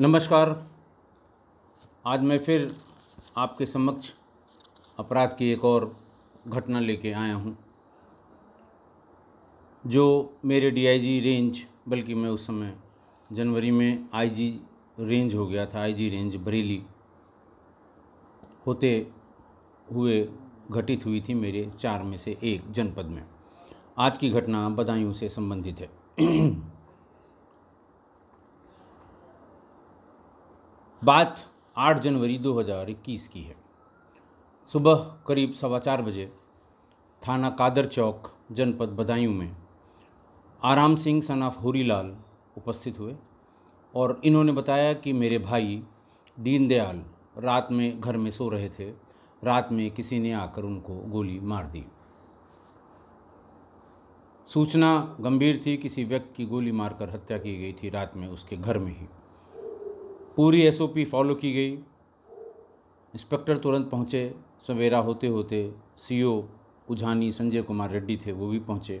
नमस्कार आज मैं फिर आपके समक्ष अपराध की एक और घटना लेके आया हूँ जो मेरे डीआईजी रेंज बल्कि मैं उस समय जनवरी में आईजी रेंज हो गया था आईजी रेंज बरेली होते हुए घटित हुई थी मेरे चार में से एक जनपद में आज की घटना बदायूं से संबंधित है बात 8 जनवरी 2021 की है सुबह करीब सवा चार बजे थाना कादर चौक जनपद बदायूं में आराम सिंह सन ऑफ हूरीलाल उपस्थित हुए और इन्होंने बताया कि मेरे भाई दीनदयाल रात में घर में सो रहे थे रात में किसी ने आकर उनको गोली मार दी सूचना गंभीर थी किसी व्यक्ति की गोली मारकर हत्या की गई थी रात में उसके घर में ही पूरी एसओपी फॉलो की गई इंस्पेक्टर तुरंत पहुँचे सवेरा होते होते सीओ उझानी संजय कुमार रेड्डी थे वो भी पहुँचे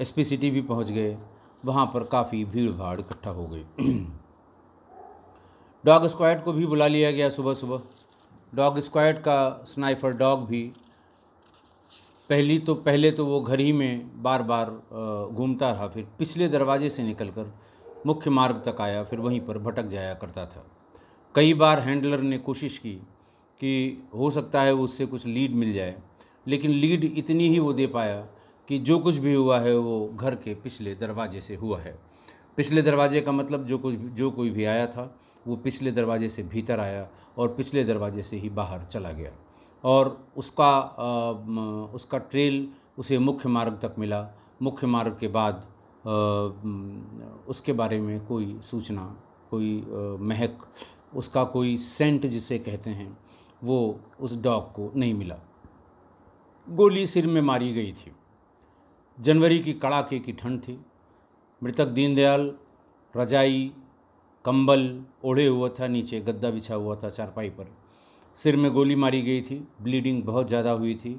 एसपी सिटी भी पहुँच गए वहाँ पर काफ़ी भीड़ भाड़ इकट्ठा हो गई डॉग स्क्वाड को भी बुला लिया गया सुबह सुबह डॉग स्क्वाड का स्नाइफर डॉग भी पहली तो पहले तो वो घर ही में बार बार घूमता रहा फिर पिछले दरवाजे से निकलकर मुख्य मार्ग तक आया फिर वहीं पर भटक जाया करता था कई बार हैंडलर ने कोशिश की कि हो सकता है उससे कुछ लीड मिल जाए लेकिन लीड इतनी ही वो दे पाया कि जो कुछ भी हुआ है वो घर के पिछले दरवाजे से हुआ है पिछले दरवाजे का मतलब जो कुछ जो कोई भी आया था वो पिछले दरवाजे से भीतर आया और पिछले दरवाजे से ही बाहर चला गया और उसका आ, उसका ट्रेल उसे मुख्य मार्ग तक मिला मुख्य मार्ग के बाद उसके बारे में कोई सूचना कोई महक उसका कोई सेंट जिसे कहते हैं वो उस डॉग को नहीं मिला गोली सिर में मारी गई थी जनवरी की कड़ाके की ठंड थी मृतक दीनदयाल रजाई कंबल ओढ़े हुआ था नीचे गद्दा बिछा हुआ था चारपाई पर सिर में गोली मारी गई थी ब्लीडिंग बहुत ज़्यादा हुई थी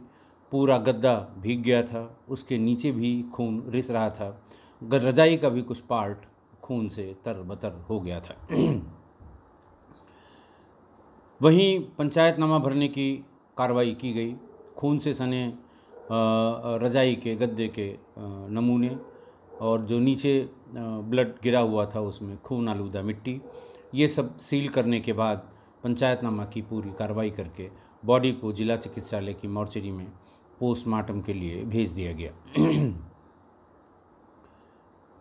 पूरा गद्दा भीग गया था उसके नीचे भी खून रिस रहा था रजाई का भी कुछ पार्ट खून से तर बतर हो गया था वहीं पंचायतनामा भरने की कार्रवाई की गई खून से सने रजाई के गद्दे के नमूने और जो नीचे ब्लड गिरा हुआ था उसमें खून आलूदा मिट्टी ये सब सील करने के बाद पंचायतनामा की पूरी कार्रवाई करके बॉडी को जिला चिकित्सालय की मॉर्चरी में पोस्टमार्टम के लिए भेज दिया गया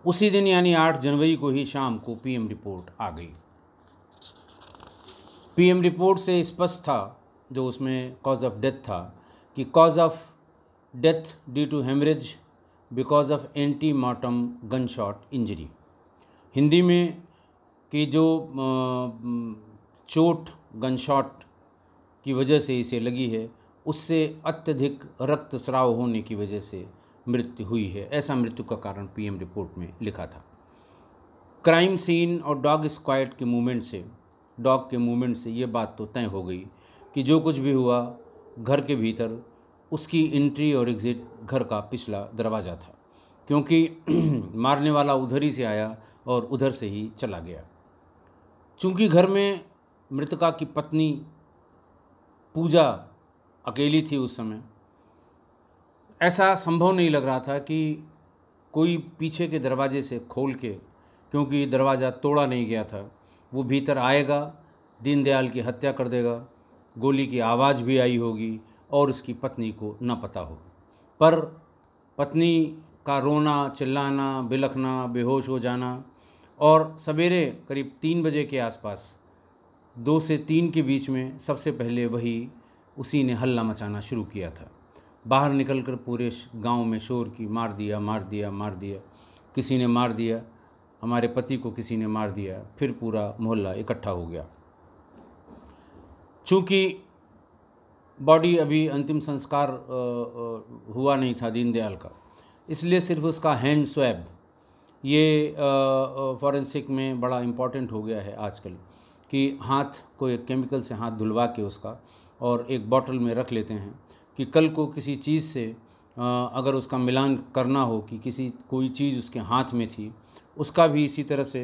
उसी दिन यानी 8 जनवरी को ही शाम को पीएम रिपोर्ट आ गई पीएम रिपोर्ट से स्पष्ट था जो उसमें कॉज ऑफ डेथ था कि cause of death due to haemorrhage because of ante mortem gun shot injury Hindi में कि जो चोट गन शॉट की वजह से इसे लगी है उससे अत्यधिक रक्तस्राव होने की वजह से मृत्यु हुई है ऐसा मृत्यु का कारण पीएम रिपोर्ट में लिखा था क्राइम सीन और डॉग स्क्वाड के मूवमेंट से डॉग के मूवमेंट से ये बात तो तय हो गई कि जो कुछ भी हुआ घर के भीतर उसकी एंट्री और एग्ज़िट घर का पिछला दरवाज़ा था क्योंकि मारने वाला उधर ही से आया और उधर से ही चला गया चूँकि घर में मृतका की पत्नी पूजा अकेली थी उस समय ऐसा संभव नहीं लग रहा था कि कोई पीछे के दरवाजे से खोल के क्योंकि दरवाज़ा तोड़ा नहीं गया था वो भीतर आएगा दीनदयाल की हत्या कर देगा गोली की आवाज़ भी आई होगी और उसकी पत्नी को न पता हो पर पत्नी का रोना चिल्लाना बिलखना बेहोश हो जाना और सवेरे करीब तीन बजे के आसपास दो से तीन के बीच में सबसे पहले वही उसी ने हल्ला मचाना शुरू किया था बाहर निकलकर पूरे गांव में शोर की मार दिया मार दिया मार दिया किसी ने मार दिया हमारे पति को किसी ने मार दिया फिर पूरा मोहल्ला इकट्ठा हो गया चूँकि बॉडी अभी अंतिम संस्कार हुआ नहीं था दीनदयाल का इसलिए सिर्फ उसका हैंड स्वैब ये फॉरेंसिक में बड़ा इम्पॉर्टेंट हो गया है आजकल कि हाथ को एक केमिकल से हाथ धुलवा के उसका और एक बॉटल में रख लेते हैं कि कल को किसी चीज़ से अगर उसका मिलान करना हो कि किसी कोई चीज़ उसके हाथ में थी उसका भी इसी तरह से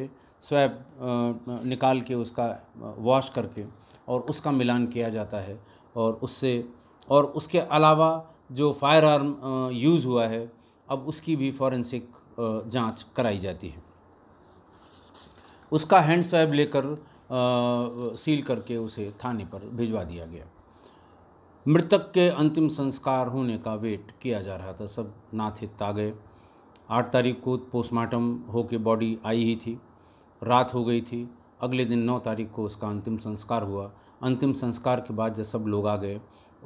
स्वैब निकाल के उसका वॉश करके और उसका मिलान किया जाता है और उससे और उसके अलावा जो फायर आर्म यूज़ हुआ है अब उसकी भी फॉरेंसिक जांच कराई जाती है उसका हैंड स्वैब लेकर सील करके उसे थाने पर भिजवा दिया गया मृतक के अंतिम संस्कार होने का वेट किया जा रहा था सब नाथित आ गए आठ तारीख को पोस्टमार्टम होके बॉडी आई ही थी रात हो गई थी अगले दिन नौ तारीख को उसका अंतिम संस्कार हुआ अंतिम संस्कार के बाद जब सब लोग आ गए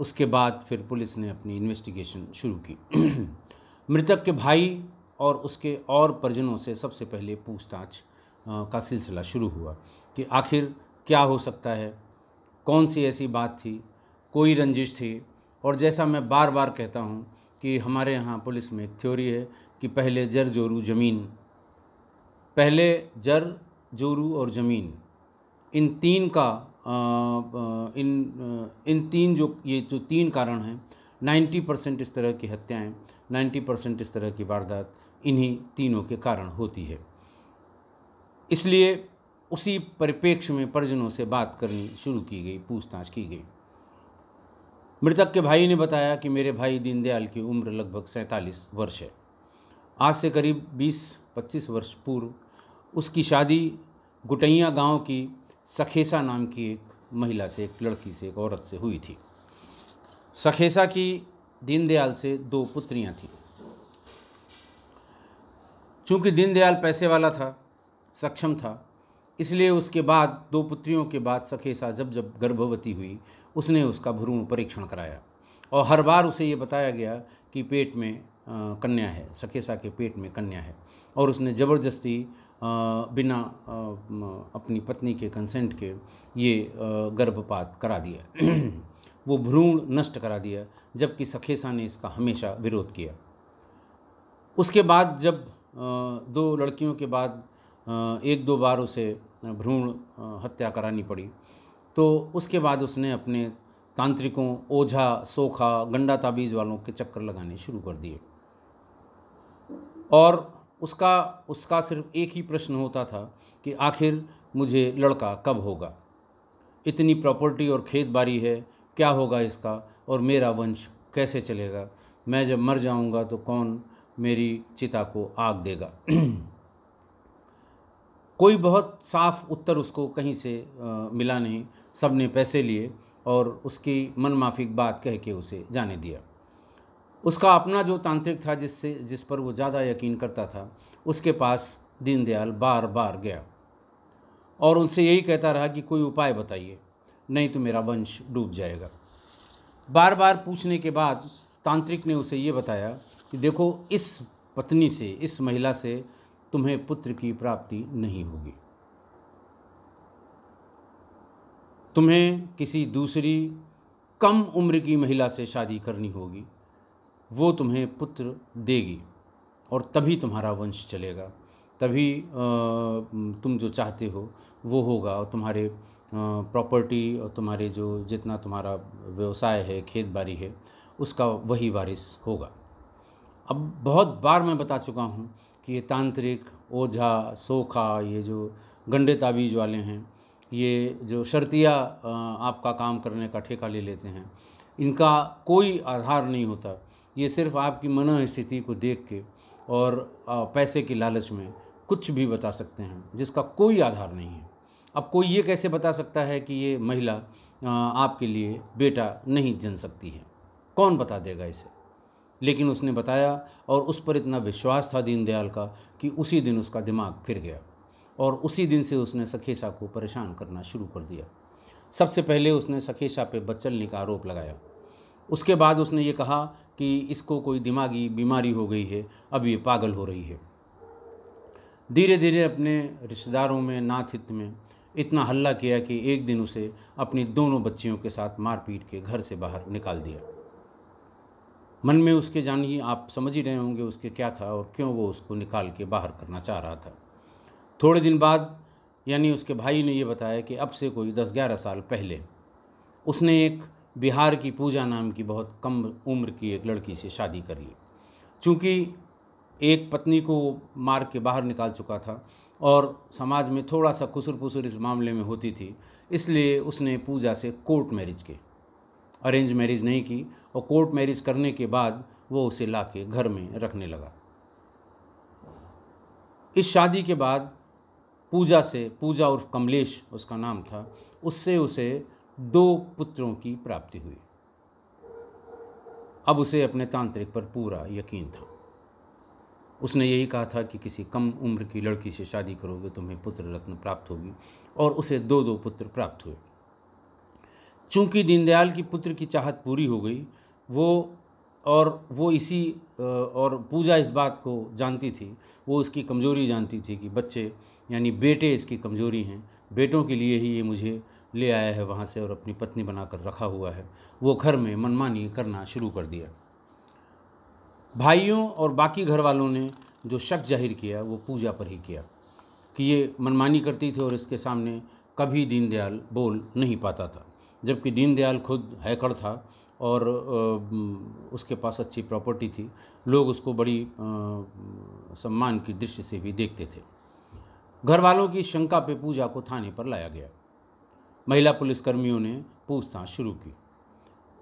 उसके बाद फिर पुलिस ने अपनी इन्वेस्टिगेशन शुरू की मृतक के भाई और उसके और परिजनों से सबसे पहले पूछताछ का सिलसिला शुरू हुआ कि आखिर क्या हो सकता है कौन सी ऐसी बात थी कोई रंजिश थी और जैसा मैं बार बार कहता हूँ कि हमारे यहाँ पुलिस में एक थ्योरी है कि पहले जर जोरू ज़मीन पहले जर जोरू और ज़मीन इन तीन का इन इन तीन जो ये जो तीन कारण हैं 90 परसेंट इस तरह की हत्याएं 90 परसेंट इस तरह की वारदात इन्हीं तीनों के कारण होती है इसलिए उसी परिप्रेक्ष्य में परिजनों से बात करनी शुरू की गई पूछताछ की गई मृतक के भाई ने बताया कि मेरे भाई दीनदयाल की उम्र लगभग सैंतालीस वर्ष है आज से करीब 20-25 वर्ष पूर्व उसकी शादी गुटैया गांव की सखेसा नाम की एक महिला से एक लड़की से एक औरत से हुई थी सखेसा की दीनदयाल से दो पुत्रियां थीं चूँकि दीनदयाल पैसे वाला था सक्षम था इसलिए उसके बाद दो पुत्रियों के बाद सखेसा जब जब गर्भवती हुई उसने उसका भ्रूण परीक्षण कराया और हर बार उसे ये बताया गया कि पेट में कन्या है सखेसा के पेट में कन्या है और उसने ज़बरदस्ती बिना अपनी पत्नी के कंसेंट के ये गर्भपात करा दिया वो भ्रूण नष्ट करा दिया जबकि सखेसा ने इसका हमेशा विरोध किया उसके बाद जब दो लड़कियों के बाद एक दो बार उसे भ्रूण हत्या करानी पड़ी तो उसके बाद उसने अपने तांत्रिकों ओझा सोखा गंडा ताबीज़ वालों के चक्कर लगाने शुरू कर दिए और उसका उसका सिर्फ एक ही प्रश्न होता था कि आखिर मुझे लड़का कब होगा इतनी प्रॉपर्टी और खेत बारी है क्या होगा इसका और मेरा वंश कैसे चलेगा मैं जब मर जाऊंगा तो कौन मेरी चिता को आग देगा कोई बहुत साफ उत्तर उसको कहीं से आ, मिला नहीं सब ने पैसे लिए और उसकी मनमाफिक बात कह के उसे जाने दिया उसका अपना जो तांत्रिक था जिससे जिस पर वो ज़्यादा यकीन करता था उसके पास दीनदयाल बार बार गया और उनसे यही कहता रहा कि कोई उपाय बताइए नहीं तो मेरा वंश डूब जाएगा बार बार पूछने के बाद तांत्रिक ने उसे ये बताया कि देखो इस पत्नी से इस महिला से तुम्हें पुत्र की प्राप्ति नहीं होगी तुम्हें किसी दूसरी कम उम्र की महिला से शादी करनी होगी वो तुम्हें पुत्र देगी और तभी तुम्हारा वंश चलेगा तभी तुम जो चाहते हो वो होगा और तुम्हारे प्रॉपर्टी और तुम्हारे जो जितना तुम्हारा व्यवसाय है खेत बाड़ी है उसका वही वारिस होगा अब बहुत बार मैं बता चुका हूँ कि ये तांत्रिक ओझा सोखा ये जो गंडे ताबीज वाले हैं ये जो शर्तिया आपका काम करने का ठेका ले लेते हैं इनका कोई आधार नहीं होता ये सिर्फ आपकी मन स्थिति को देख के और पैसे की लालच में कुछ भी बता सकते हैं जिसका कोई आधार नहीं है अब कोई ये कैसे बता सकता है कि ये महिला आपके लिए बेटा नहीं जन सकती है कौन बता देगा इसे लेकिन उसने बताया और उस पर इतना विश्वास था दीनदयाल का कि उसी दिन उसका दिमाग फिर गया और उसी दिन से उसने सखेशा को परेशान करना शुरू कर दिया सबसे पहले उसने सखेशा पे बच्चलने का आरोप लगाया उसके बाद उसने ये कहा कि इसको कोई दिमागी बीमारी हो गई है अब ये पागल हो रही है धीरे धीरे अपने रिश्तेदारों में नाथित में इतना हल्ला किया कि एक दिन उसे अपनी दोनों बच्चियों के साथ मारपीट के घर से बाहर निकाल दिया मन में उसके जानिए आप समझ ही रहे होंगे उसके क्या था और क्यों वो उसको निकाल के बाहर करना चाह रहा था थोड़े दिन बाद यानी उसके भाई ने ये बताया कि अब से कोई दस ग्यारह साल पहले उसने एक बिहार की पूजा नाम की बहुत कम उम्र की एक लड़की से शादी कर ली चूँकि एक पत्नी को मार के बाहर निकाल चुका था और समाज में थोड़ा सा कुसुर पुसुर इस मामले में होती थी इसलिए उसने पूजा से कोर्ट मैरिज के अरेंज मैरिज नहीं की और कोर्ट मैरिज करने के बाद वो उसे ला के घर में रखने लगा इस शादी के बाद पूजा से पूजा उर्फ कमलेश उसका नाम था उससे उसे दो पुत्रों की प्राप्ति हुई अब उसे अपने तांत्रिक पर पूरा यकीन था उसने यही कहा था कि किसी कम उम्र की लड़की से शादी करोगे तो तुम्हें पुत्र रत्न प्राप्त होगी और उसे दो दो पुत्र प्राप्त हुए चूंकि दीनदयाल की पुत्र की चाहत पूरी हो गई वो और वो इसी और पूजा इस बात को जानती थी वो उसकी कमजोरी जानती थी कि बच्चे यानी बेटे इसकी कमजोरी हैं बेटों के लिए ही ये मुझे ले आया है वहाँ से और अपनी पत्नी बनाकर रखा हुआ है वो घर में मनमानी करना शुरू कर दिया भाइयों और बाकी घर वालों ने जो शक जाहिर किया वो पूजा पर ही किया कि ये मनमानी करती थी और इसके सामने कभी दीनदयाल बोल नहीं पाता था जबकि दीनदयाल खुद हैकर था और उसके पास अच्छी प्रॉपर्टी थी लोग उसको बड़ी सम्मान की दृष्टि से भी देखते थे घर वालों की शंका पे पूजा को थाने पर लाया गया महिला पुलिसकर्मियों ने पूछताछ शुरू की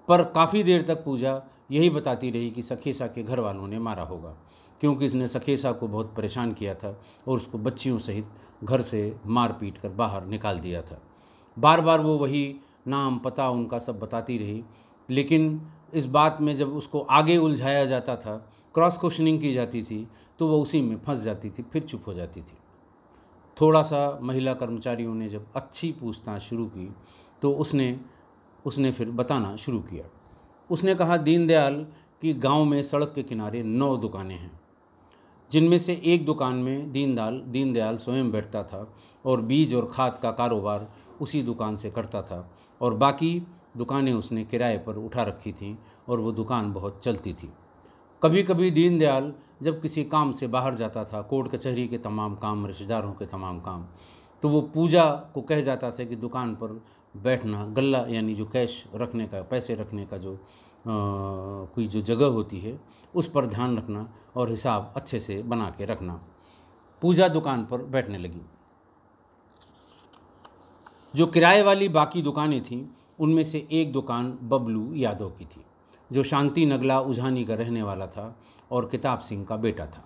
पर काफ़ी देर तक पूजा यही बताती रही कि सखेसा के घर वालों ने मारा होगा क्योंकि इसने सखेसा को बहुत परेशान किया था और उसको बच्चियों सहित घर से मार पीट कर बाहर निकाल दिया था बार बार वो वही नाम पता उनका सब बताती रही लेकिन इस बात में जब उसको आगे उलझाया जाता था क्रॉस क्वेश्चनिंग की जाती थी तो वह उसी में फंस जाती थी फिर चुप हो जाती थी थोड़ा सा महिला कर्मचारियों ने जब अच्छी पूछताछ शुरू की तो उसने उसने फिर बताना शुरू किया उसने कहा दीनदयाल कि गांव में सड़क के किनारे नौ दुकानें हैं जिनमें से एक दुकान में दीनदयाल दीनदयाल स्वयं बैठता था और बीज और खाद का कारोबार उसी दुकान से करता था और बाकी दुकानें उसने किराए पर उठा रखी थीं और वो दुकान बहुत चलती थी कभी कभी दीनदयाल जब किसी काम से बाहर जाता था कोर्ट कचहरी के तमाम काम रिश्तेदारों के तमाम काम तो वो पूजा को कह जाता था कि दुकान पर बैठना गल्ला यानी जो कैश रखने का पैसे रखने का जो आ, कोई जो जगह होती है उस पर ध्यान रखना और हिसाब अच्छे से बना के रखना पूजा दुकान पर बैठने लगी जो किराए वाली बाकी दुकानें थीं उनमें से एक दुकान बबलू यादव की थी जो शांति नगला उझानी का रहने वाला था और किताब सिंह का बेटा था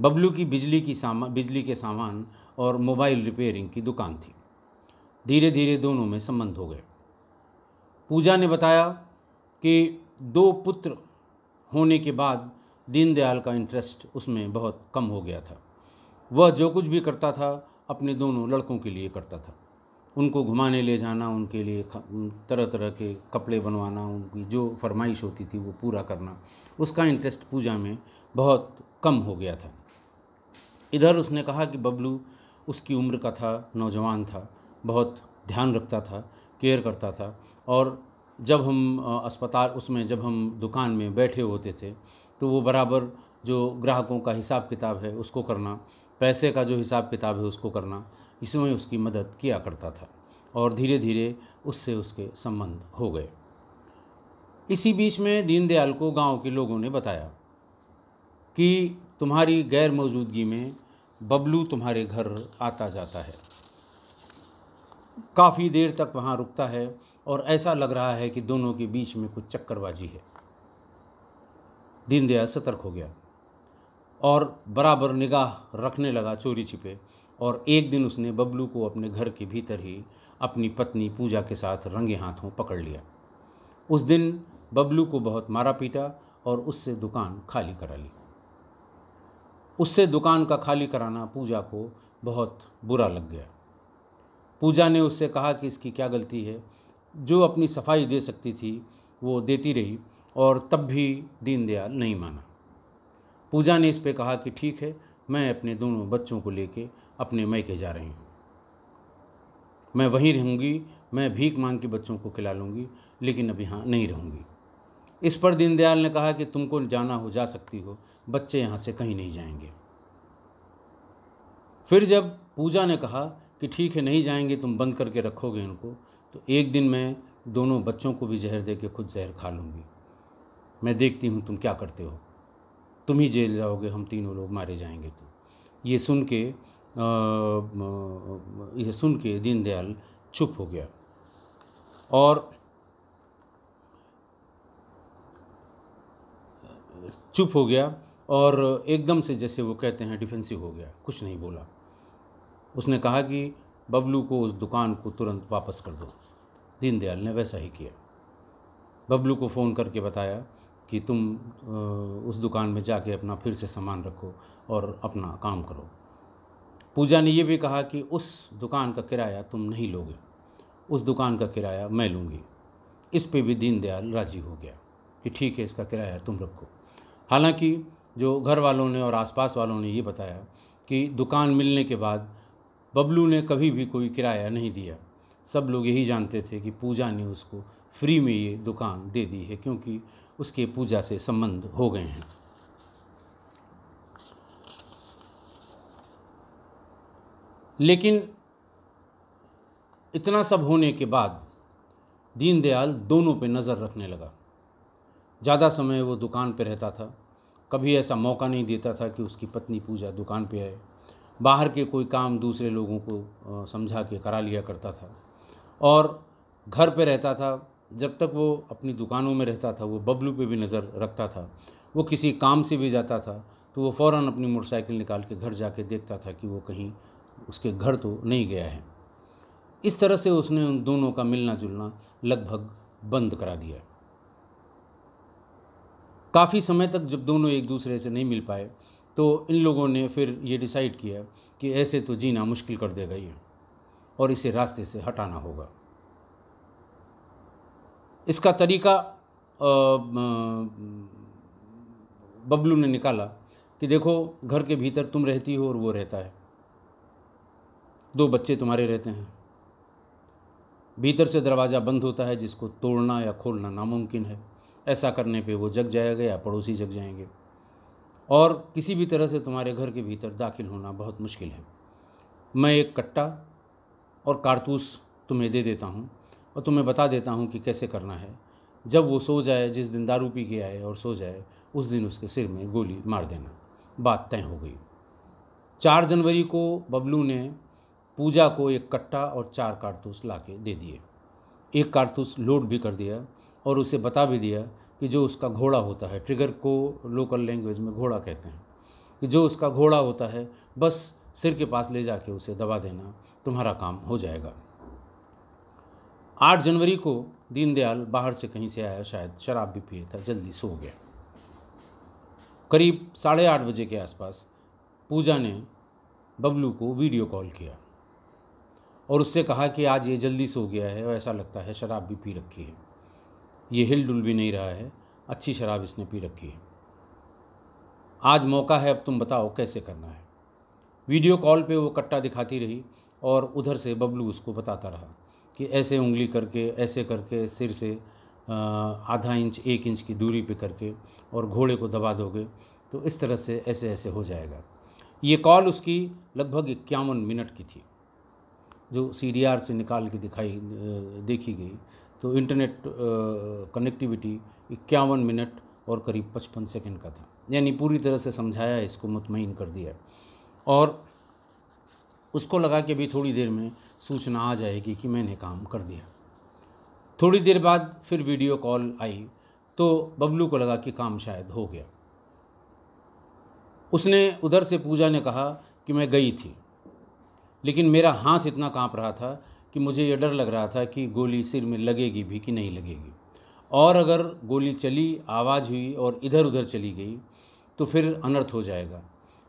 बबलू की बिजली की सामान बिजली के सामान और मोबाइल रिपेयरिंग की दुकान थी धीरे धीरे दोनों में संबंध हो गए पूजा ने बताया कि दो पुत्र होने के बाद दीनदयाल का इंटरेस्ट उसमें बहुत कम हो गया था वह जो कुछ भी करता था अपने दोनों लड़कों के लिए करता था उनको घुमाने ले जाना उनके लिए तरह तरह के कपड़े बनवाना उनकी जो फरमाइश होती थी वो पूरा करना उसका इंटरेस्ट पूजा में बहुत कम हो गया था इधर उसने कहा कि बबलू उसकी उम्र का था नौजवान था बहुत ध्यान रखता था केयर करता था और जब हम अस्पताल उसमें जब हम दुकान में बैठे होते थे तो वो बराबर जो ग्राहकों का हिसाब किताब है उसको करना पैसे का जो हिसाब किताब है उसको करना इसमें उसकी मदद किया करता था और धीरे धीरे उससे उसके संबंध हो गए इसी बीच में दीनदयाल को गांव के लोगों ने बताया कि तुम्हारी गैर मौजूदगी में बबलू तुम्हारे घर आता जाता है काफ़ी देर तक वहाँ रुकता है और ऐसा लग रहा है कि दोनों के बीच में कुछ चक्करबाजी है दीनदयाल सतर्क हो गया और बराबर निगाह रखने लगा चोरी छिपे और एक दिन उसने बबलू को अपने घर के भीतर ही अपनी पत्नी पूजा के साथ रंगे हाथों पकड़ लिया उस दिन बबलू को बहुत मारा पीटा और उससे दुकान खाली करा ली उससे दुकान का खाली कराना पूजा को बहुत बुरा लग गया पूजा ने उससे कहा कि इसकी क्या गलती है जो अपनी सफाई दे सकती थी वो देती रही और तब भी दीनदयाल नहीं माना पूजा ने इस पे कहा कि ठीक है मैं अपने दोनों बच्चों को लेके अपने मैके जा रही हूँ मैं वहीं रहूँगी मैं भीख मांग के बच्चों को खिला लूँगी लेकिन अब यहाँ नहीं रहूँगी इस पर दीनदयाल ने कहा कि तुमको जाना हो जा सकती हो बच्चे यहाँ से कहीं नहीं जाएंगे फिर जब पूजा ने कहा कि ठीक है नहीं जाएंगे तुम बंद करके रखोगे इनको तो एक दिन मैं दोनों बच्चों को भी जहर दे के खुद जहर खा लूँगी मैं देखती हूँ तुम क्या करते हो तुम ही जेल जाओगे हम तीनों लोग मारे जाएंगे तो ये सुन के यह सुन के दीनदयाल चुप हो गया और चुप हो गया और एकदम से जैसे वो कहते हैं डिफेंसिव हो गया कुछ नहीं बोला उसने कहा कि बबलू को उस दुकान को तुरंत वापस कर दो दीनदयाल ने वैसा ही किया बबलू को फ़ोन करके बताया कि तुम उस दुकान में जाके अपना फिर से सामान रखो और अपना काम करो पूजा ने ये भी कहा कि उस दुकान का किराया तुम नहीं लोगे उस दुकान का किराया मैं लूँगी इस पे भी दीनदयाल राजी हो गया कि ठीक है इसका किराया तुम रखो हालांकि जो घर वालों ने और आसपास वालों ने ये बताया कि दुकान मिलने के बाद बबलू ने कभी भी कोई किराया नहीं दिया सब लोग यही जानते थे कि पूजा ने उसको फ्री में ये दुकान दे दी है क्योंकि उसके पूजा से संबंध हो गए हैं लेकिन इतना सब होने के बाद दीनदयाल दोनों पे नज़र रखने लगा ज़्यादा समय वो दुकान पे रहता था कभी ऐसा मौका नहीं देता था कि उसकी पत्नी पूजा दुकान पे आए बाहर के कोई काम दूसरे लोगों को समझा के करा लिया करता था और घर पे रहता था जब तक वो अपनी दुकानों में रहता था वो बबलू पे भी नज़र रखता था वो किसी काम से भी जाता था तो वो फ़ौर अपनी मोटरसाइकिल निकाल के घर जाके देखता था कि वो कहीं उसके घर तो नहीं गया है इस तरह से उसने उन दोनों का मिलना जुलना लगभग बंद करा दिया काफ़ी समय तक जब दोनों एक दूसरे से नहीं मिल पाए तो इन लोगों ने फिर ये डिसाइड किया कि ऐसे तो जीना मुश्किल कर देगा ये और इसे रास्ते से हटाना होगा इसका तरीका बबलू ने निकाला कि देखो घर के भीतर तुम रहती हो और वो रहता है दो बच्चे तुम्हारे रहते हैं भीतर से दरवाज़ा बंद होता है जिसको तोड़ना या खोलना नामुमकिन है ऐसा करने पे वो जग जाएगा या पड़ोसी जग जाएंगे और किसी भी तरह से तुम्हारे घर के भीतर दाखिल होना बहुत मुश्किल है मैं एक कट्टा और कारतूस तुम्हें दे देता हूँ और तुम्हें बता देता हूँ कि कैसे करना है जब वो सो जाए जिस दिन दारू पी के आए और सो जाए उस दिन उसके सिर में गोली मार देना बात तय हो गई चार जनवरी को बबलू ने पूजा को एक कट्टा और चार कारतूस ला के दे दिए एक कारतूस लोड भी कर दिया और उसे बता भी दिया कि जो उसका घोड़ा होता है ट्रिगर को लोकल लैंग्वेज में घोड़ा कहते हैं कि जो उसका घोड़ा होता है बस सिर के पास ले जाके उसे दबा देना तुम्हारा काम हो जाएगा आठ जनवरी को दीनदयाल बाहर से कहीं से आया शायद शराब भी पिए था जल्दी सो गया करीब साढ़े आठ बजे के आसपास पूजा ने बबलू को वीडियो कॉल किया और उससे कहा कि आज ये जल्दी सो गया है और ऐसा लगता है शराब भी पी रखी है ये हिल डुल भी नहीं रहा है अच्छी शराब इसने पी रखी है आज मौका है अब तुम बताओ कैसे करना है वीडियो कॉल पे वो कट्टा दिखाती रही और उधर से बबलू उसको बताता रहा कि ऐसे उंगली करके ऐसे करके सिर से आधा इंच एक इंच की दूरी पे करके और घोड़े को दबा दोगे तो इस तरह से ऐसे ऐसे हो जाएगा ये कॉल उसकी लगभग इक्यावन मिनट की थी जो सी से निकाल के दिखाई देखी गई तो इंटरनेट कनेक्टिविटी इक्यावन मिनट और करीब पचपन सेकेंड का था यानी पूरी तरह से समझाया इसको मुतमिन कर दिया और उसको लगा कि अभी थोड़ी देर में सूचना आ जाएगी कि मैंने काम कर दिया थोड़ी देर बाद फिर वीडियो कॉल आई तो बबलू को लगा कि काम शायद हो गया उसने उधर से पूजा ने कहा कि मैं गई थी लेकिन मेरा हाथ इतना काँप रहा था कि मुझे ये डर लग रहा था कि गोली सिर में लगेगी भी कि नहीं लगेगी और अगर गोली चली आवाज़ हुई और इधर उधर चली गई तो फिर अनर्थ हो जाएगा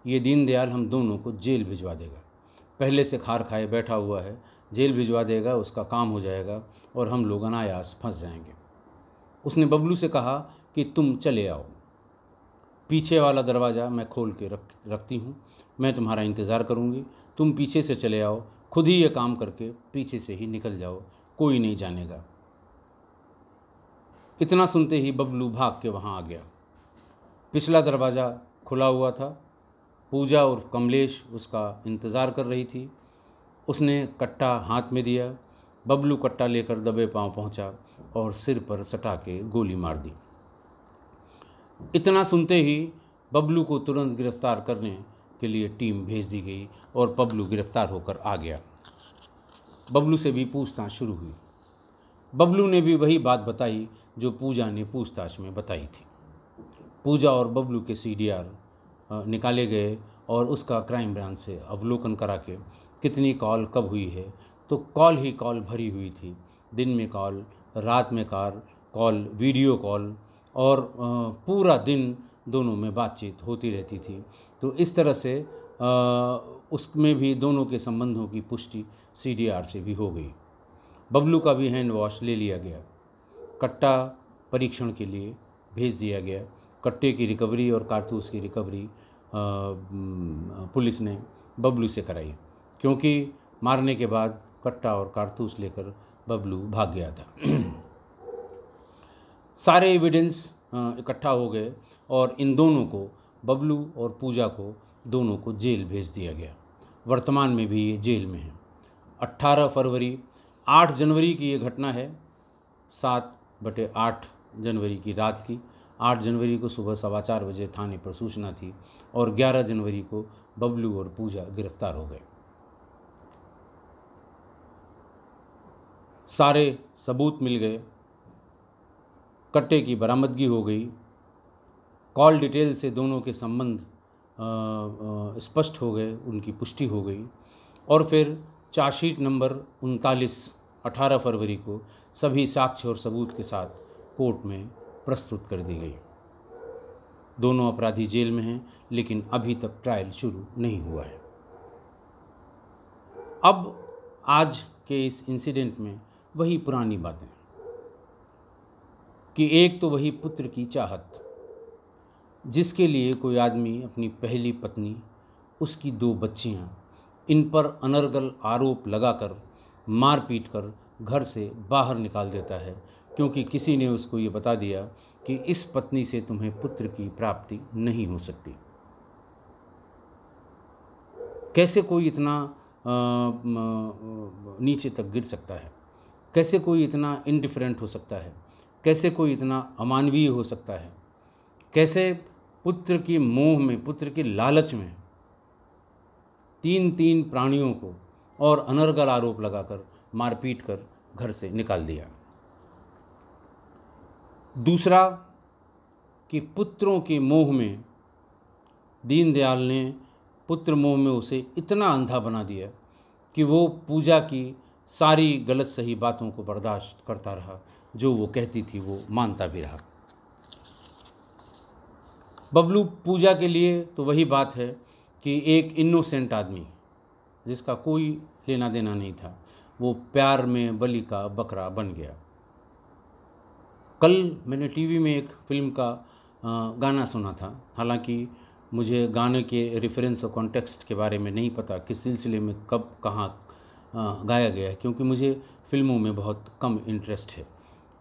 ये दीनदयाल हम दोनों को जेल भिजवा देगा पहले से खार खाए बैठा हुआ है जेल भिजवा देगा उसका काम हो जाएगा और हम लोग अनायास फंस जाएंगे उसने बबलू से कहा कि तुम चले आओ पीछे वाला दरवाज़ा मैं खोल के रख रखती हूँ मैं तुम्हारा इंतज़ार करूँगी तुम पीछे से चले आओ खुद ही ये काम करके पीछे से ही निकल जाओ कोई नहीं जानेगा इतना सुनते ही बबलू भाग के वहाँ आ गया पिछला दरवाज़ा खुला हुआ था पूजा और कमलेश उसका इंतज़ार कर रही थी उसने कट्टा हाथ में दिया बबलू कट्टा लेकर दबे पांव पहुंचा और सिर पर सटा के गोली मार दी इतना सुनते ही बबलू को तुरंत गिरफ्तार करने के लिए टीम भेज दी गई और बबलू गिरफ्तार होकर आ गया बबलू से भी पूछताछ शुरू हुई बबलू ने भी वही बात बताई जो पूजा ने पूछताछ में बताई थी पूजा और बबलू के सी निकाले गए और उसका क्राइम ब्रांच से अवलोकन करा के कितनी कॉल कब हुई है तो कॉल ही कॉल भरी हुई थी दिन में कॉल रात में कार कॉल वीडियो कॉल और पूरा दिन दोनों में बातचीत होती रहती थी तो इस तरह से उसमें भी दोनों के संबंधों की पुष्टि सी से भी हो गई बबलू का भी हैंड वॉश ले लिया गया कट्टा परीक्षण के लिए भेज दिया गया कट्टे की रिकवरी और कारतूस की रिकवरी पुलिस ने बबलू से कराई क्योंकि मारने के बाद कट्टा और कारतूस लेकर बबलू भाग गया था सारे एविडेंस इकट्ठा हो गए और इन दोनों को बबलू और पूजा को दोनों को जेल भेज दिया गया वर्तमान में भी ये जेल में है 18 फरवरी 8 जनवरी की ये घटना है सात बटे आठ जनवरी की रात की आठ जनवरी को सुबह सवा चार बजे थाने पर सूचना थी और ग्यारह जनवरी को बबलू और पूजा गिरफ्तार हो गए सारे सबूत मिल गए कट्टे की बरामदगी हो गई कॉल डिटेल से दोनों के संबंध स्पष्ट हो गए उनकी पुष्टि हो गई और फिर चार्जशीट नंबर उनतालीस अठारह फरवरी को सभी साक्ष्य और सबूत के साथ कोर्ट में प्रस्तुत कर दी गई दोनों अपराधी जेल में हैं लेकिन अभी तक ट्रायल शुरू नहीं हुआ है अब आज के इस इंसिडेंट में वही पुरानी बातें कि एक तो वही पुत्र की चाहत जिसके लिए कोई आदमी अपनी पहली पत्नी उसकी दो बच्चियाँ इन पर अनर्गल आरोप लगाकर मारपीट कर घर से बाहर निकाल देता है क्योंकि किसी ने उसको ये बता दिया कि इस पत्नी से तुम्हें पुत्र की प्राप्ति नहीं हो सकती कैसे कोई इतना नीचे तक गिर सकता है कैसे कोई इतना इनडिफरेंट हो सकता है कैसे कोई इतना अमानवीय हो सकता है कैसे पुत्र की मोह में पुत्र की लालच में तीन तीन प्राणियों को और अनर्गल आरोप लगाकर मारपीट कर घर से निकाल दिया दूसरा कि पुत्रों के मोह में दीनदयाल ने पुत्र मोह में उसे इतना अंधा बना दिया कि वो पूजा की सारी गलत सही बातों को बर्दाश्त करता रहा जो वो कहती थी वो मानता भी रहा बबलू पूजा के लिए तो वही बात है कि एक इनोसेंट आदमी जिसका कोई लेना देना नहीं था वो प्यार में बलि का बकरा बन गया कल मैंने टीवी में एक फिल्म का गाना सुना था हालांकि मुझे गाने के रेफरेंस और कॉन्टेक्स्ट के बारे में नहीं पता किस सिलसिले में कब कहाँ गाया गया है क्योंकि मुझे फिल्मों में बहुत कम इंटरेस्ट है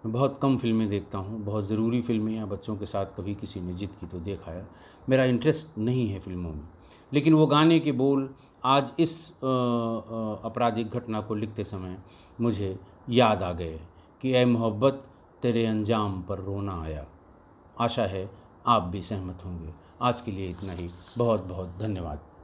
मैं बहुत कम फिल्में देखता हूँ बहुत ज़रूरी फिल्में या बच्चों के साथ कभी किसी ने जिद की तो देखा है मेरा इंटरेस्ट नहीं है फिल्मों में लेकिन वो गाने के बोल आज इस आपराधिक घटना को लिखते समय मुझे याद आ गए कि ए मोहब्बत तेरे अंजाम पर रोना आया आशा है आप भी सहमत होंगे आज के लिए इतना ही बहुत बहुत धन्यवाद